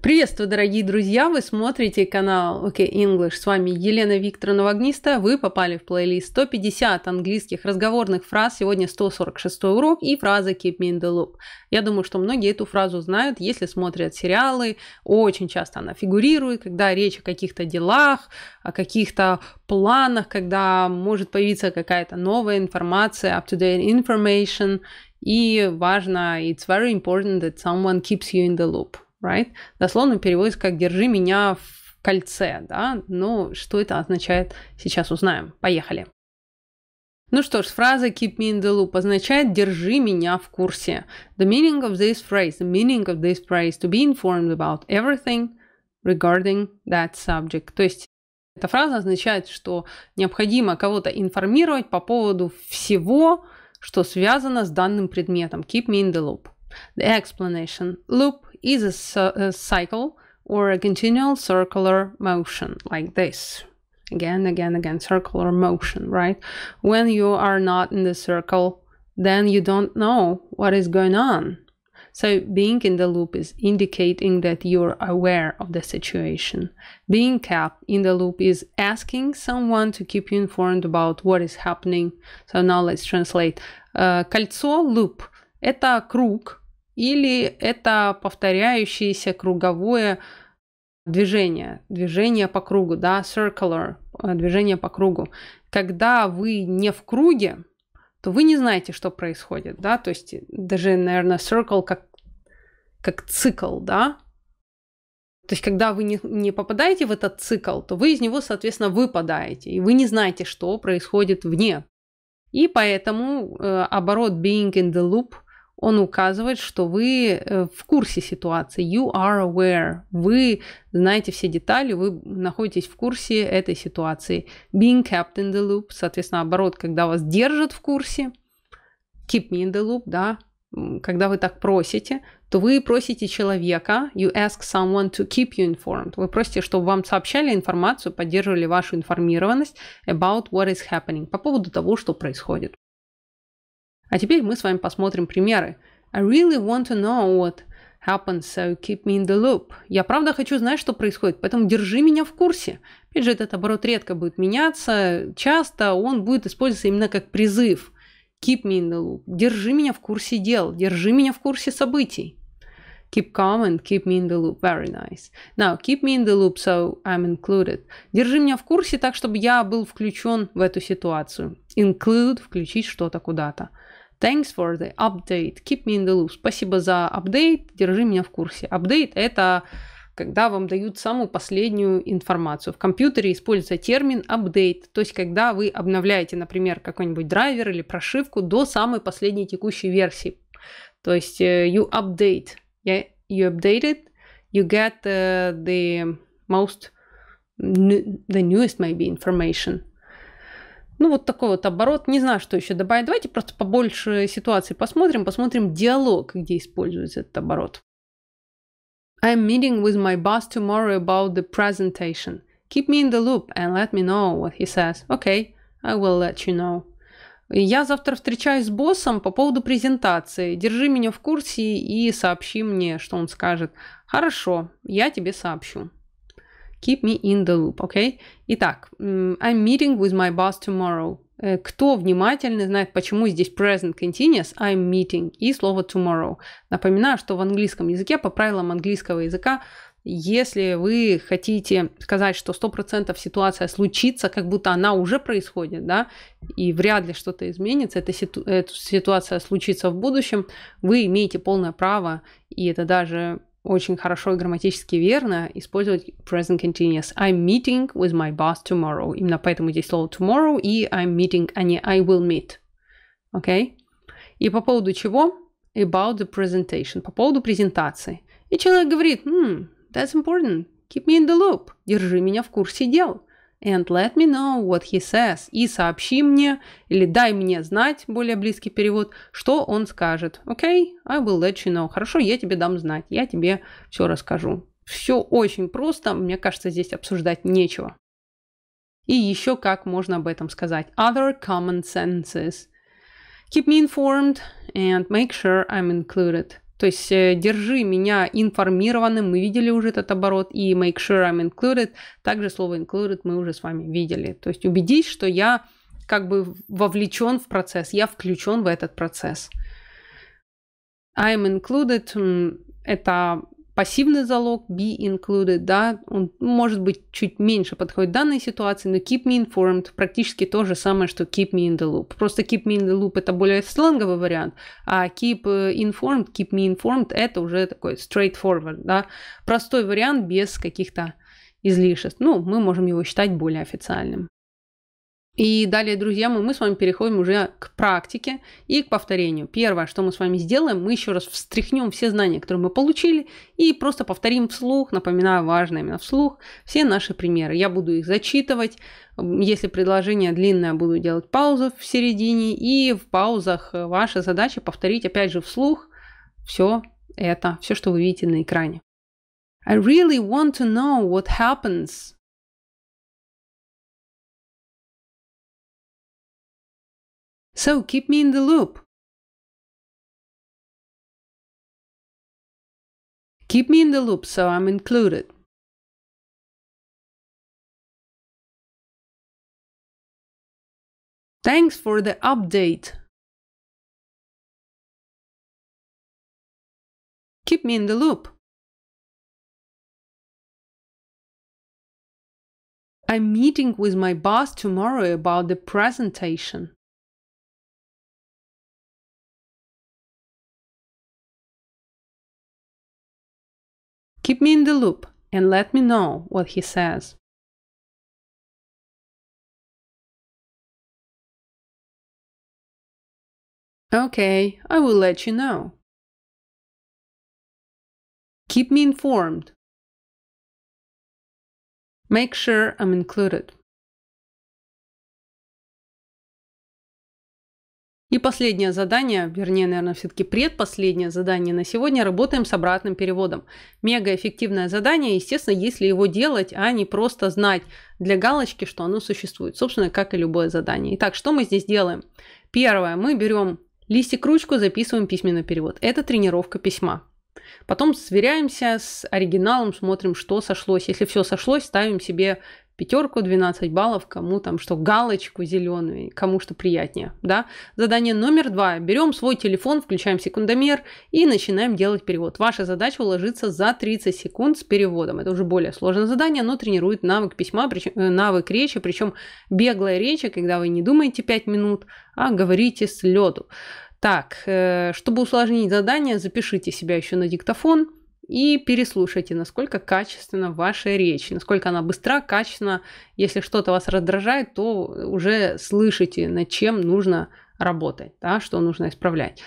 Приветствую, дорогие друзья! Вы смотрите канал OK English. С вами Елена Викторовна Вагниста. Вы попали в плейлист 150 английских разговорных фраз. Сегодня 146 урок и фраза Keep me in the loop. Я думаю, что многие эту фразу знают, если смотрят сериалы. Очень часто она фигурирует, когда речь о каких-то делах, о каких-то планах, когда может появиться какая-то новая информация, up-to-date information. И важно, it's very important that someone keeps you in the loop right? Дословно переводится как «держи меня в кольце», да? Но ну, что это означает, сейчас узнаем. Поехали. Ну что ж, фраза keep me in the loop означает держи меня в курсе. The meaning of this phrase, the meaning of this phrase, to be informed about everything regarding that subject. То есть эта фраза означает, что необходимо кого-то информировать по поводу всего, что связано с данным предметом. Keep me in the loop. The explanation loop is a, a cycle or a continual circular motion like this. Again, again, again, circular motion, right? When you are not in the circle, then you don't know what is going on. So being in the loop is indicating that you're aware of the situation. Being kept in the loop is asking someone to keep you informed about what is happening. So now let's translate. Uh, кольцо, loop. Это круг, Или это повторяющееся круговое движение, движение по кругу, да, circular, э, движение по кругу. Когда вы не в круге, то вы не знаете, что происходит, да, то есть э, даже, наверное, circle как, как цикл, да, то есть, когда вы не, не попадаете в этот цикл, то вы из него, соответственно, выпадаете, и вы не знаете, что происходит вне. И поэтому э, оборот being in the loop – он указывает, что вы э, в курсе ситуации, you are aware, вы знаете все детали, вы находитесь в курсе этой ситуации. Being kept in the loop, соответственно, оборот, когда вас держат в курсе, keep me in the loop, да, когда вы так просите, то вы просите человека, you ask someone to keep you informed. Вы просите, чтобы вам сообщали информацию, поддерживали вашу информированность about what is happening, по поводу того, что происходит. А теперь мы с вами посмотрим примеры. I really want to know what happens, so keep me in the loop. Я правда хочу знать, что происходит, поэтому держи меня в курсе. Опять же, этот оборот редко будет меняться, часто он будет использоваться именно как призыв. Keep me in the loop. Держи меня в курсе дел, держи меня в курсе событий. Keep calm and keep me in the loop. Very nice. Now, keep me in the loop, so I'm included. Держи меня в курсе так, чтобы я был включен в эту ситуацию. Include – включить что-то куда-то. Thanks for the update. Keep me in the loop. Спасибо за апдейт. Держи меня в курсе. Апдейт – это когда вам дают самую последнюю информацию. В компьютере используется термин update, то есть когда вы обновляете, например, какой-нибудь драйвер или прошивку до самой последней текущей версии. То есть э, you update, yeah, you updated, you get uh, the most, the newest maybe information. Ну, вот такой вот оборот. Не знаю, что еще добавить. Давайте просто побольше ситуаций посмотрим. Посмотрим диалог, где используется этот оборот. I'm meeting with my boss tomorrow about the presentation. Keep me in the loop and let me know what he says. Okay, I will let you know. Я завтра встречаюсь с боссом по поводу презентации. Держи меня в курсе и сообщи мне, что он скажет. Хорошо, я тебе сообщу. Keep me in the loop, okay? Итак, I'm meeting with my boss tomorrow. Э, кто внимательный, знает, почему здесь present continuous, I'm meeting и слово tomorrow. Напоминаю, что в английском языке, по правилам английского языка, если вы хотите сказать, что 100% ситуация случится, как будто она уже происходит, да, и вряд ли что-то изменится, эта, ситу- эта ситуация случится в будущем, вы имеете полное право, и это даже очень хорошо и грамматически верно использовать present continuous. I'm meeting with my boss tomorrow. Именно поэтому здесь слово tomorrow и I'm meeting, а не I will meet. Окей? Okay? И по поводу чего? About the presentation. По поводу презентации. И человек говорит, hmm, that's important. Keep me in the loop. Держи меня в курсе дел and let me know what he says, и сообщи мне, или дай мне знать, более близкий перевод, что он скажет. Okay, I will let you know. Хорошо, я тебе дам знать, я тебе все расскажу. Все очень просто, мне кажется, здесь обсуждать нечего. И еще как можно об этом сказать. Other common senses. Keep me informed and make sure I'm included. То есть э, держи меня информированным, мы видели уже этот оборот, и make sure I'm included, также слово included мы уже с вами видели. То есть убедись, что я как бы вовлечен в процесс, я включен в этот процесс. I'm included – это Пассивный залог be included, да, он ну, может быть чуть меньше подходит данной ситуации, но keep me informed практически то же самое, что keep me in the loop. Просто keep me in the loop это более сленговый вариант, а keep э, informed, keep me informed это уже такой straightforward, да, простой вариант без каких-то излишеств. Ну, мы можем его считать более официальным. И далее, друзья, мы, мы с вами переходим уже к практике и к повторению. Первое, что мы с вами сделаем, мы еще раз встряхнем все знания, которые мы получили, и просто повторим вслух, напоминаю, важно именно вслух, все наши примеры. Я буду их зачитывать, если предложение длинное, буду делать паузу в середине, и в паузах э, ваша задача повторить, опять же, вслух все это, все, что вы видите на экране. I really want to know what happens So keep me in the loop. Keep me in the loop so I'm included. Thanks for the update. Keep me in the loop. I'm meeting with my boss tomorrow about the presentation. Keep me in the loop and let me know what he says. Okay, I will let you know. Keep me informed. Make sure I'm included. И последнее задание, вернее, наверное, все-таки предпоследнее задание на сегодня, работаем с обратным переводом. Мегаэффективное задание, естественно, если его делать, а не просто знать для галочки, что оно существует. Собственно, как и любое задание. Итак, что мы здесь делаем? Первое, мы берем листик ручку, записываем письменный перевод. Это тренировка письма. Потом сверяемся с оригиналом, смотрим, что сошлось. Если все сошлось, ставим себе пятерку, 12 баллов, кому там что, галочку зеленую, кому что приятнее, да. Задание номер два. Берем свой телефон, включаем секундомер и начинаем делать перевод. Ваша задача уложиться за 30 секунд с переводом. Это уже более сложное задание, но тренирует навык письма, причем, э, навык речи, причем беглая речь, когда вы не думаете 5 минут, а говорите с лету. Так, э, чтобы усложнить задание, запишите себя еще на диктофон – и переслушайте, насколько качественно ваша речь, насколько она быстра, качественно. Если что-то вас раздражает, то уже слышите, над чем нужно работать, да, что нужно исправлять.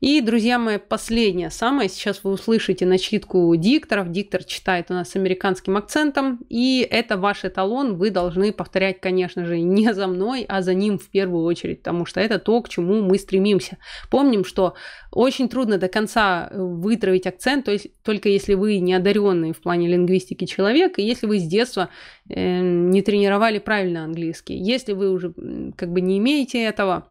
И, друзья мои, последнее, самое, сейчас вы услышите начитку дикторов. Диктор читает у нас с американским акцентом, и это ваш эталон, вы должны повторять, конечно же, не за мной, а за ним в первую очередь, потому что это то, к чему мы стремимся. Помним, что очень трудно до конца э, вытравить акцент, то есть только если вы не одаренный в плане лингвистики человек, и если вы с детства э, не тренировали правильно английский. Если вы уже как бы не имеете этого,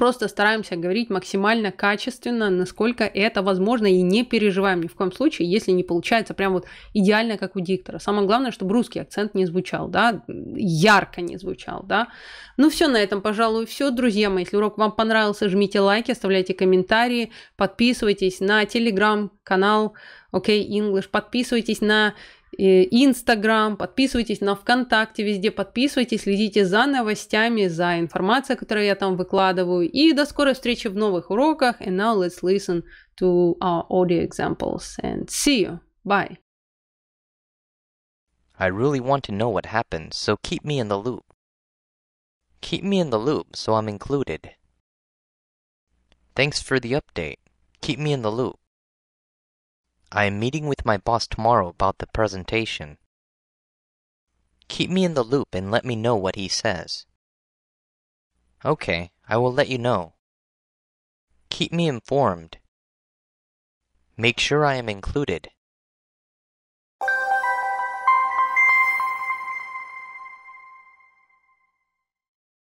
Просто стараемся говорить максимально качественно, насколько это возможно, и не переживаем ни в коем случае, если не получается прям вот идеально, как у диктора. Самое главное, чтобы русский акцент не звучал, да, ярко не звучал, да. Ну все, на этом, пожалуй, все, друзья мои. Если урок вам понравился, жмите лайки, оставляйте комментарии, подписывайтесь на телеграм-канал OK English, подписывайтесь на Инстаграм, подписывайтесь на ВКонтакте, везде подписывайтесь, следите за новостями, за информацией, которую я там выкладываю. И до скорой встречи в новых уроках. And now let's listen to our audio examples and see you. Bye. I really want to know what happened, so keep me in the loop. Keep me in the loop so I'm included. Thanks for the update. Keep me in the loop. I am meeting with my boss tomorrow about the presentation. Keep me in the loop and let me know what he says. Okay, I will let you know. Keep me informed. Make sure I am included.